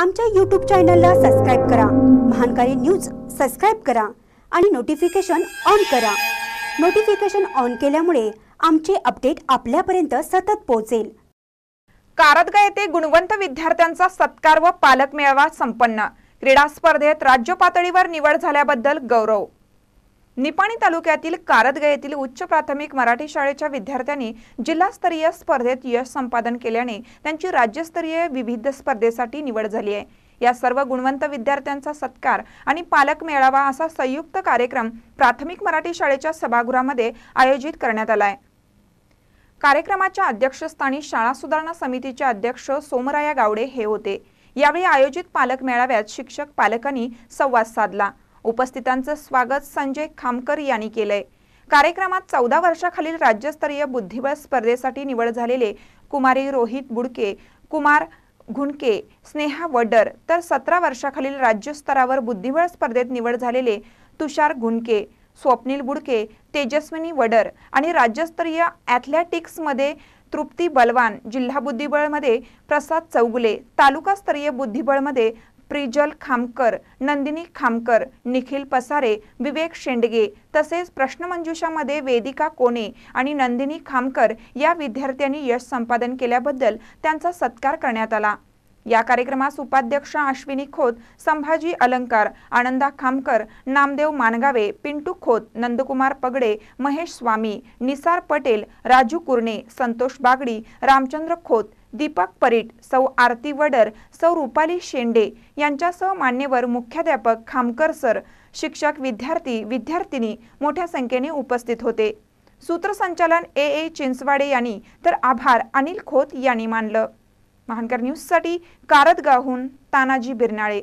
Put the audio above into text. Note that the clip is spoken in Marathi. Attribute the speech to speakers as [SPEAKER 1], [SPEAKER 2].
[SPEAKER 1] आमच्या यूट्यूब चॅनलला सबस्क्राईब करा महानकारी न्यूज सबस्क्राईब करा आणि नोटिफिकेशन ऑन करा नोटिफिकेशन ऑन केल्यामुळे आमचे अपडेट
[SPEAKER 2] आपल्यापर्यंत सतत पोहोचेल कारदगा येथे गुणवंत विद्यार्थ्यांचा सत्कार व पालक मेळावा संपन्न क्रीडा स्पर्धेत राज्य पातळीवर निवड झाल्याबद्दल गौरव निपाणी तालुक्यातील कारदगा येथील उच्च प्राथमिक मराठी शाळेच्या विद्यार्थ्यांनी जिल्हास्तरीय स्पर्धेत यश संपादन केल्याने त्यांची राज्यस्तरीय विविध स्पर्धेसाठी निवड झाली आहे या सर्व गुणवंत विद्यार्थ्यांचा सत्कार आणि पालक मेळावा असा संयुक्त कार्यक्रम प्राथमिक मराठी शाळेच्या सभागृहामध्ये आयोजित करण्यात आला आहे कार्यक्रमाच्या अध्यक्षस्थानी शाळा सुधारणा समितीचे अध्यक्ष सोमराया गावडे हे होते यावेळी आयोजित पालक मेळाव्यात शिक्षक पालकांनी संवाद साधला उपस्थितांचं स्वागत संजय खामकर यांनी केलंय कार्यक्रमात चौदा वर्षाखालील राज्यस्तरीय बुद्धिबळ स्पर्धेसाठी निवड झालेले कुमारी रोहित बुडके कुमार घुणके स्नेहा वडर तर सतरा वर्षाखालील राज्यस्तरावर बुद्धिबळ स्पर्धेत निवड झालेले तुषार घुणके स्वप्नील बुडके तेजस्विनी वडर आणि राज्यस्तरीय ॲथलेटिक्समध्ये तृप्ती बलवान जिल्हा बुद्धिबळमध्ये प्रसाद चौगुले तालुकास्तरीय बुद्धिबळमध्ये प्रिजल खामकर नंदिनी खामकर निखिल पसारे विवेक शेंडगे तसेच प्रश्नमंजुषामध्ये वेदिका कोणे आणि नंदिनी खामकर या विद्यार्थ्यांनी यश संपादन केल्याबद्दल त्यांचा सत्कार करण्यात आला या कार्यक्रमास उपाध्यक्ष अश्विनी खोत संभाजी अलंकार आनंदा खामकर नामदेव मानगावे पिंटू खोत नंदकुमार पगडे महेश स्वामी निसार पटेल राजू कुर्णे संतोष बागडी रामचंद्र खोत दीपक परीट सौ आरती वडर सौ रुपाली शेंडे यांच्यासह मान्यवर मुख्याध्यापक खामकर सर शिक्षक विद्यार्थी विद्यार्थिनी मोठ्या संख्येने उपस्थित होते सूत्रसंचालन ए ए चिंचवाडे यांनी तर आभार अनिल खोत यांनी मानलं महानकर न्यूजसाठी कारतगावहून तानाजी बिरनाळे